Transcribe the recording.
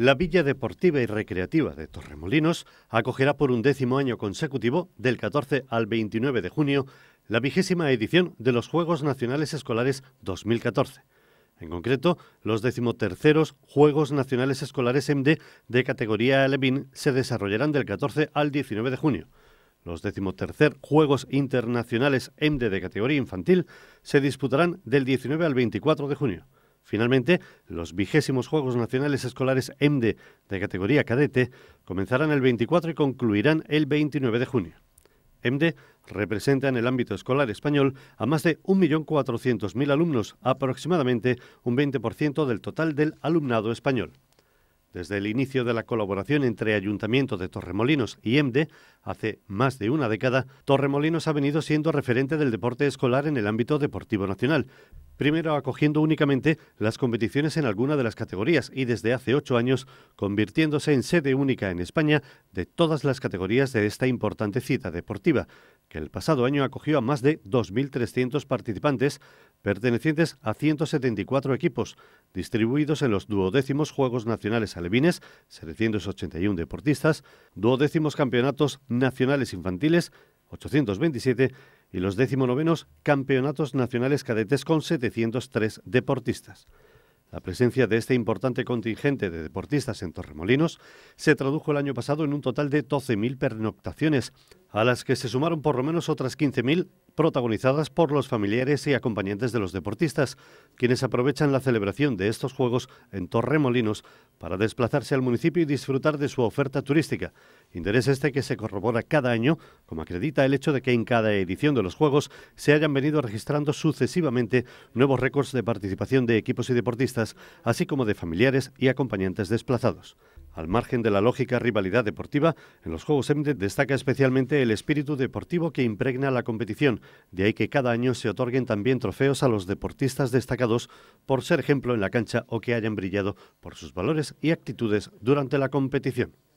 La Villa Deportiva y Recreativa de Torremolinos acogerá por un décimo año consecutivo, del 14 al 29 de junio, la vigésima edición de los Juegos Nacionales Escolares 2014. En concreto, los decimoterceros Juegos Nacionales Escolares MD de categoría Alevín se desarrollarán del 14 al 19 de junio. Los decimotercer Juegos Internacionales MD de categoría infantil se disputarán del 19 al 24 de junio. Finalmente, los vigésimos Juegos Nacionales Escolares EMDE de categoría cadete comenzarán el 24 y concluirán el 29 de junio. EMDE representa en el ámbito escolar español a más de 1.400.000 alumnos, aproximadamente un 20% del total del alumnado español. Desde el inicio de la colaboración entre Ayuntamiento de Torremolinos y EMDE, hace más de una década, Torremolinos ha venido siendo referente del deporte escolar en el ámbito deportivo nacional. Primero acogiendo únicamente las competiciones en alguna de las categorías y desde hace ocho años convirtiéndose en sede única en España de todas las categorías de esta importante cita deportiva, que el pasado año acogió a más de 2.300 participantes pertenecientes a 174 equipos, distribuidos en los duodécimos Juegos Nacionales Alevines, 781 deportistas, duodécimos Campeonatos Nacionales Infantiles, 827, y los decimonovenos Campeonatos Nacionales Cadetes con 703 deportistas. La presencia de este importante contingente de deportistas en Torremolinos se tradujo el año pasado en un total de 12.000 pernoctaciones, a las que se sumaron por lo menos otras 15.000 protagonizadas por los familiares y acompañantes de los deportistas, quienes aprovechan la celebración de estos Juegos en Torremolinos para desplazarse al municipio y disfrutar de su oferta turística. Interés este que se corrobora cada año, como acredita el hecho de que en cada edición de los Juegos se hayan venido registrando sucesivamente nuevos récords de participación de equipos y deportistas, así como de familiares y acompañantes desplazados. Al margen de la lógica rivalidad deportiva, en los Juegos EMDE destaca especialmente el espíritu deportivo que impregna la competición, de ahí que cada año se otorguen también trofeos a los deportistas destacados por ser ejemplo en la cancha o que hayan brillado por sus valores y actitudes durante la competición.